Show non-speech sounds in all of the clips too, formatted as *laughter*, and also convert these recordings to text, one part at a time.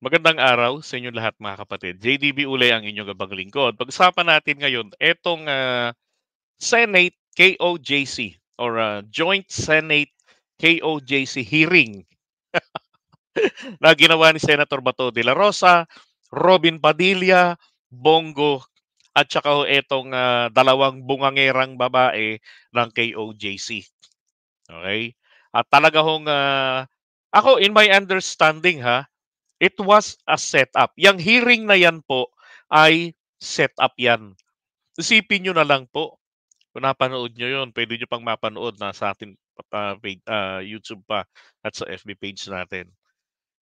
Magandang araw sa inyo lahat mga kapatid. JDB Ulay ang inyong gabang lingkod. Pag-usapan natin ngayon itong uh, Senate KOJC or uh, Joint Senate KOJC hearing *laughs* na ginawa ni Senator Bato de la Rosa, Robin Padilla, Bongo at saka itong uh, dalawang bungangerang babae ng KOJC. Okay? At talaga hong uh, ako in my understanding ha, It was a setup. Yung hearing na yan po ay setup yan. Isipin nyo na lang po. Kung napanood nyo yun, pwede nyo pang mapanood na sa ating uh, ah, page, uh, YouTube pa at sa FB page natin.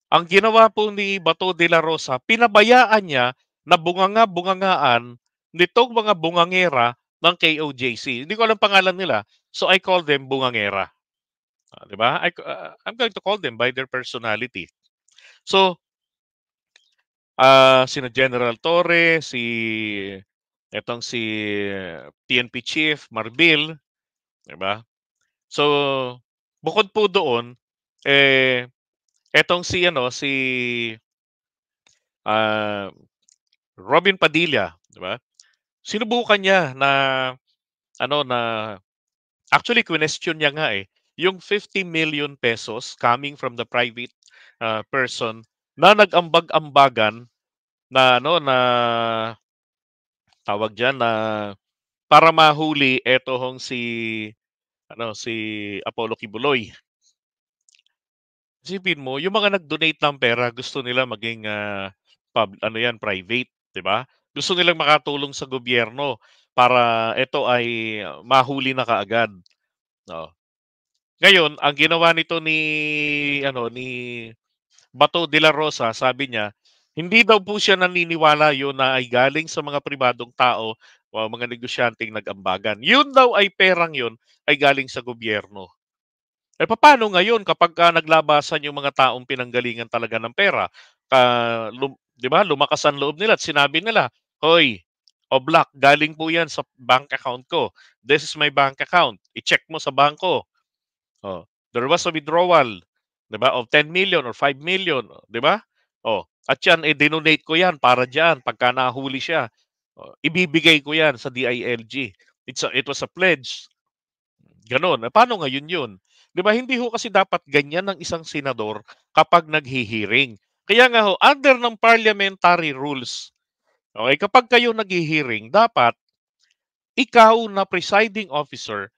Ang ginawa po ni Bato de la Rosa, pinabayaan niya na bunganga-bungangaan nitong mga bungangera ng KOJC. Hindi ko alam pangalan nila, so I call them bungangera. Uh, 'Di ba? I, uh, I'm going to call them by their personality. So, uh, sino General Torre, si etong si PNP Chief Marbil, 'di ba? So bukod po doon eh etong si ano si uh, Robin Padilla, 'di ba? Sinubukan niya na ano na actually question niya nga eh yung 50 million pesos coming from the private uh, person na nag-ambag-ambagan na ano na tawag diyan na para mahuli eto hong si ano si Apollo Kibuloy. Isipin mo, yung mga nag-donate ng pera, gusto nila maging uh, pub, ano yan, private, 'di ba? Gusto nilang makatulong sa gobyerno para ito ay mahuli na kaagad. No. Ngayon, ang ginawa nito ni ano ni Bato de la Rosa, sabi niya, hindi daw po siya naniniwala yun na ay galing sa mga pribadong tao o mga negosyanteng nag-ambagan. Yun daw ay perang yun ay galing sa gobyerno. Eh paano ngayon kapag ka naglabasan yung mga taong pinanggalingan talaga ng pera? Ka, lum, 'di ba? Lumakas ang loob nila at sinabi nila, "Hoy, o black, galing po 'yan sa bank account ko. This is my bank account. I-check mo sa bangko." Oh, there was a withdrawal. 'di ba? Of 10 million or 5 million, 'di ba? Oh, at yan eh dinonate ko yan para diyan pagka nahuli siya. Oh, ibibigay ko yan sa DILG. It's a, it was a pledge. Ganon. Eh, paano ngayon 'yun? 'Di ba? Hindi ho kasi dapat ganyan ng isang senador kapag naghihiring. Kaya nga ho, under ng parliamentary rules, okay, kapag kayo naghihiring, dapat ikaw na presiding officer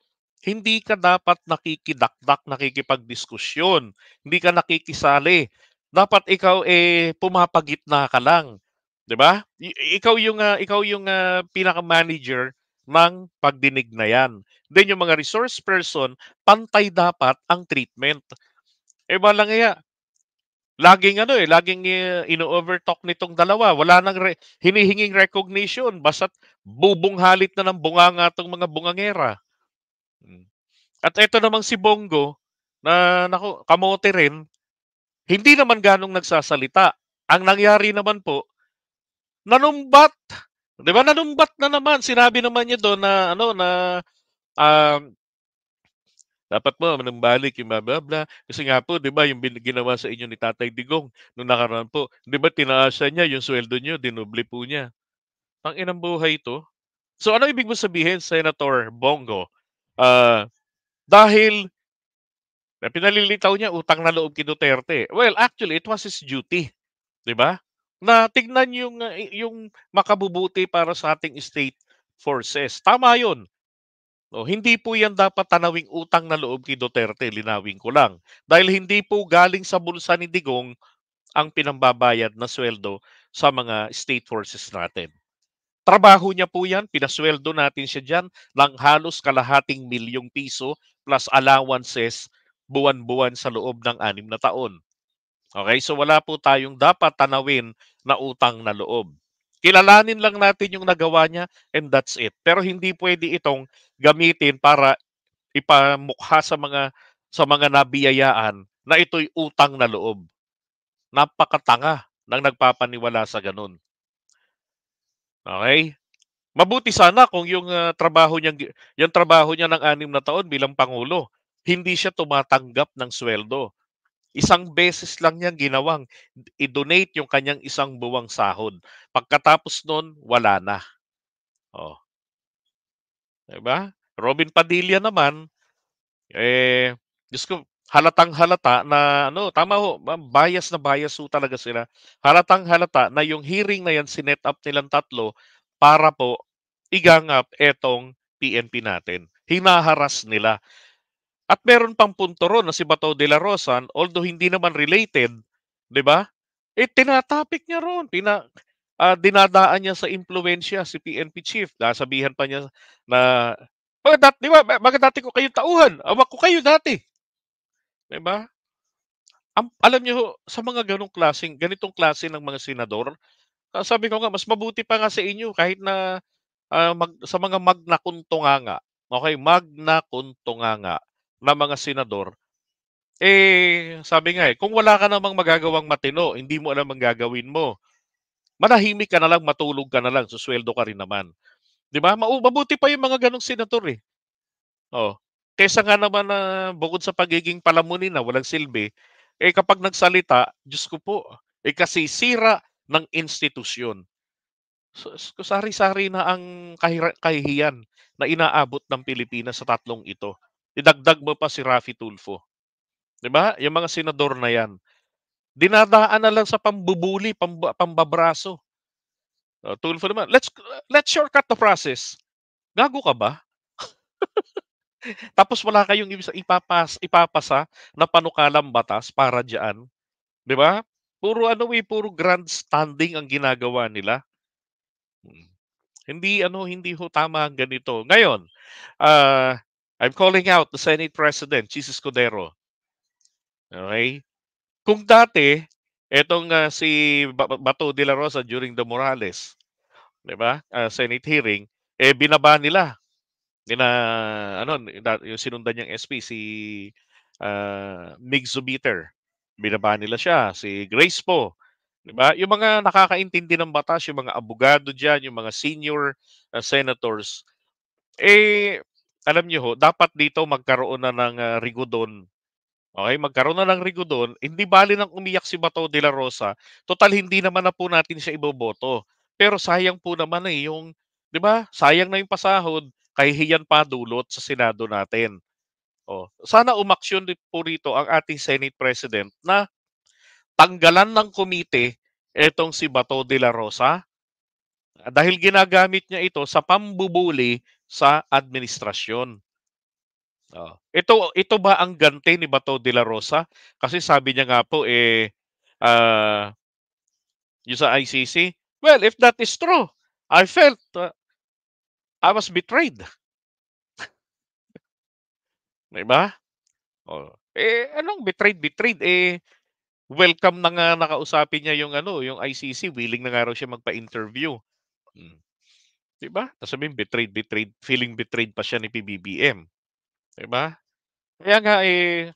hindi ka dapat nakikidakdak, nakikipagdiskusyon, hindi ka nakikisali. Dapat ikaw eh pumapagitna ka lang, 'di ba? Ikaw yung uh, ikaw yung uh, pinaka-manager ng pagdinig na 'yan. Then yung mga resource person, pantay dapat ang treatment. Eh ba wala nga Laging ano eh, laging uh, ino-overtalk nitong dalawa. Wala nang re- hinihinging recognition. Basta bubunghalit na ng bunganga tong mga bungangera. Mm. At ito namang si Bongo, na naku, kamote rin, hindi naman ganong nagsasalita. Ang nangyari naman po, nanumbat. 'Di ba? Nanumbat na naman. Sinabi naman niya doon na ano na um, dapat mo manumbalik yung blah, blah, blah. Kasi nga po, di ba, yung ginawa sa inyo ni Tatay Digong nung nakaraan po, di ba, tinaasa niya yung sweldo niyo, dinubli po niya. Ang inang buhay ito. So ano ibig mo sabihin, Senator Bongo? Uh, dahil na pinalilitaw niya utang na loob kay Duterte. Well, actually, it was his duty, 'di ba? Na tignan yung ah, yung makabubuti para sa ating state forces. Tama yun. No, hindi po 'yan dapat tanawing utang na loob kay Duterte, linawin ko lang. Dahil hindi po galing sa bulsa ni Digong ang pinambabayad na sweldo sa mga state forces natin. Trabaho niya po yan, pinasweldo natin siya dyan ng halos kalahating milyong piso plus allowances buwan-buwan sa loob ng anim na taon. Okay, so wala po tayong dapat tanawin na utang na loob. Kilalanin lang natin yung nagawa niya and that's it. Pero hindi pwede itong gamitin para ipamukha sa mga sa mga nabiyayaan na ito'y utang na loob. Napakatanga ng nagpapaniwala sa ganun. Okay? Mabuti sana kung yung uh, trabaho niya yung trabaho niya ng anim na taon bilang pangulo, hindi siya tumatanggap ng sweldo. Isang beses lang niya ginawang i-donate yung kanyang isang buwang sahod. Pagkatapos noon, wala na. Oh. 'Di ba? Robin Padilla naman eh Diyos ko, halatang halata na ano, tama ho, bias na bias ho talaga sila. Halatang halata na yung hearing na yan sinet up nilang tatlo para po igangap etong PNP natin. Hinaharas nila. At meron pang punto ron na si Bato de la Rosan, although hindi naman related, di ba? Eh, tinatapik niya ron. Pina, uh, dinadaan niya sa impluwensya si PNP chief. na sabihan pa niya na, bakit dati, di ba, bakit dati ko kayo tauhan? Awak ko kayo dati. 'Di ba? Am, alam niyo sa mga ganong klaseng, ganitong klase ng mga senador, ah, sabi ko nga mas mabuti pa nga sa inyo kahit na uh, mag, sa mga magna nga. Okay, magna nga na mga senador. Eh, sabi nga eh, kung wala ka namang magagawang matino, hindi mo alam ang gagawin mo. Manahimik ka na lang, matulog ka na lang, susweldo ka rin naman. 'Di ba? Mabuti pa 'yung mga ganong senador eh. Oh, kaysa nga naman na bukod sa pagiging palamunin na walang silbi, eh kapag nagsalita, Diyos ko po, eh kasi sira ng institusyon. So, sari-sari na ang kahira- kahihiyan na inaabot ng Pilipinas sa tatlong ito. Idagdag mo pa si Rafi Tulfo. 'Di ba? Yung mga senador na 'yan. Dinadaan na lang sa pambubuli, pamb- pambabraso. Uh, Tulfo naman, let's let's shortcut the process. Gago ka ba? Tapos wala kayong ipapas, ipapasa na panukalang batas para diyan. 'Di ba? Puro ano eh, puro grandstanding ang ginagawa nila. Hmm. Hindi ano, hindi ho tama ang ganito. Ngayon, uh, I'm calling out the Senate President, Jesus Codero. Okay? Kung dati, etong uh, si Bato de la Rosa during the Morales, 'di ba? Uh, Senate hearing, eh binaba nila nila ano yung sinundan niyang SP si uh, Mig Zubiter. Binaba nila siya si Grace po. 'Di ba? Yung mga nakakaintindi ng batas, yung mga abogado diyan, yung mga senior uh, senators eh alam niyo ho, dapat dito magkaroon na ng uh, rigodon. Okay, magkaroon na ng rigodon. Hindi bali nang umiyak si Bato de la Rosa. Total hindi naman na po natin siya iboboto. Pero sayang po naman eh yung, 'di ba? Sayang na yung pasahod kahihiyan pa dulot sa Senado natin. O, oh, sana umaksyon po rito ang ating Senate President na tanggalan ng komite itong si Bato de la Rosa dahil ginagamit niya ito sa pambubuli sa administrasyon. O, oh, ito ito ba ang ganti ni Bato de la Rosa? Kasi sabi niya nga po eh uh, yung sa ICC, well, if that is true, I felt uh, I was betrayed. diba? Oh. Eh, anong betrayed, betrayed? Eh, welcome na nga nakausapin niya yung ano, yung ICC, willing na nga raw siya magpa-interview. Hmm. Diba? Tapos sabihin, betrayed, betrayed, feeling betrayed pa siya ni PBBM. Diba? Kaya nga eh,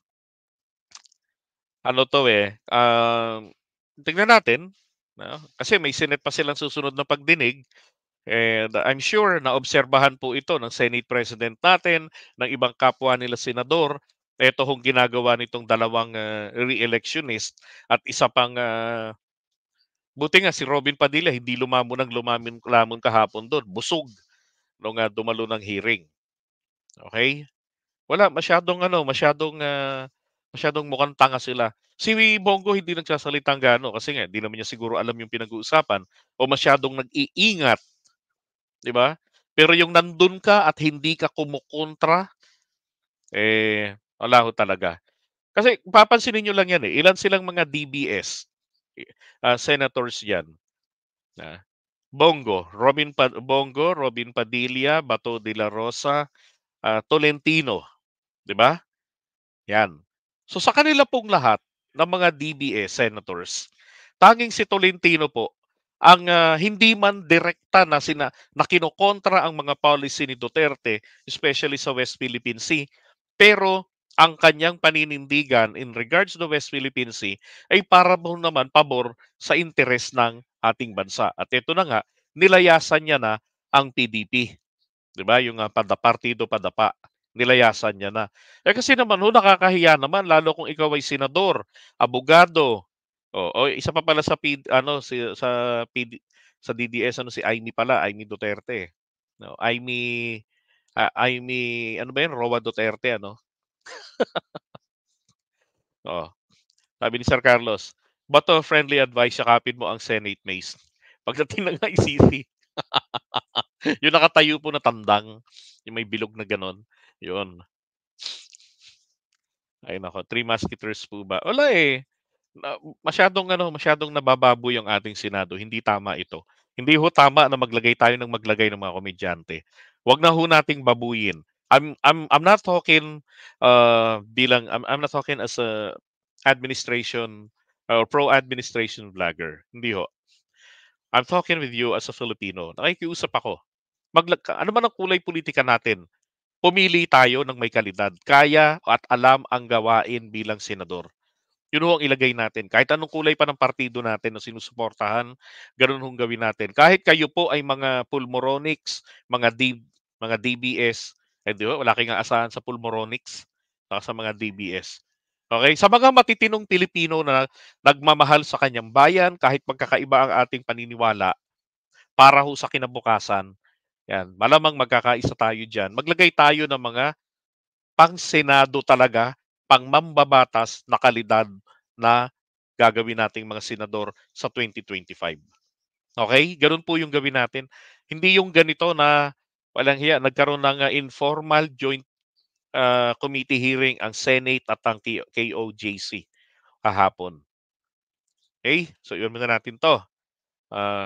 ano to eh, uh, um, tingnan natin, no? kasi may Senate pa silang susunod na pagdinig, And I'm sure na obserbahan po ito ng Senate President natin, ng ibang kapwa nila senador, ito hong ginagawa nitong dalawang uh, re-electionist at isa pang uh, buti nga si Robin Padilla hindi lumamon ng lumamin lamon kahapon doon, busog nung uh, dumalo ng hearing. Okay? Wala masyadong ano, masyadong uh, masyadong mukhang tanga sila. Si Bongo hindi nagsasalitang gano kasi nga hindi naman niya siguro alam yung pinag-uusapan o masyadong nag-iingat 'di ba? Pero yung nandun ka at hindi ka kumukontra, eh, wala ho talaga. Kasi papansinin niyo lang yan eh. Ilan silang mga DBS, uh, eh, ah, senators yan. Uh, Bongo, Robin pa- Bongo, Robin Padilla, Bato de la Rosa, uh, Tolentino, 'di ba? Yan. So sa kanila pong lahat ng mga DBS senators, tanging si Tolentino po ang uh, hindi man direkta na sina na kinokontra ang mga policy ni Duterte especially sa West Philippine Sea pero ang kanyang paninindigan in regards to West Philippine Sea ay para mo naman pabor sa interes ng ating bansa. At ito na nga, nilayasan niya na ang PDP. 'Di ba? Yung uh, ah, padapartido padapa. Nilayasan niya na. Eh kasi naman ho nakakahiya naman lalo kung ikaw ay senador, abogado, Oh, oh, isa pa pala sa PD, ano si, sa PD, sa DDS ano si Amy pala, Amy Duterte. Eh. No, Amy uh, Amy ano ba 'yan? Roa Duterte ano? *laughs* oh. Sabi ni Sir Carlos, bato friendly advice yakapin mo ang Senate Maze. Pagdating ng ICC. *laughs* yung nakatayo po na tandang, yung may bilog na ganon. Yun. Ay nako, three musketeers po ba? Wala eh masyadong ano, masyadong nabababo yung ating Senado. Hindi tama ito. Hindi ho tama na maglagay tayo ng maglagay ng mga komedyante. Huwag na ho nating babuyin. I'm I'm I'm not talking uh bilang I'm I'm not talking as a administration uh, or pro administration vlogger. Hindi ho. I'm talking with you as a Filipino. Nakikiusap ako. Maglag ano man ang kulay politika natin? Pumili tayo ng may kalidad, kaya at alam ang gawain bilang senador. Yun ho ang ilagay natin. Kahit anong kulay pa ng partido natin na sinusuportahan, ganun hong gawin natin. Kahit kayo po ay mga pulmoronics, mga, D, mga DBS, eh, di ba? wala kang aasahan sa pulmoronics, ah, sa mga DBS. Okay? Sa mga matitinong Pilipino na nagmamahal sa kanyang bayan, kahit magkakaiba ang ating paniniwala, para ho sa kinabukasan, yan, malamang magkakaisa tayo diyan. Maglagay tayo ng mga pang-senado talaga pangmambabatas na kalidad na gagawin nating mga senador sa 2025. Okay? Ganun po yung gawin natin. Hindi yung ganito na walang hiya, nagkaroon ng uh, informal joint uh, committee hearing ang Senate at ang KOJC kahapon. Okay? So, iwan muna natin to. Uh,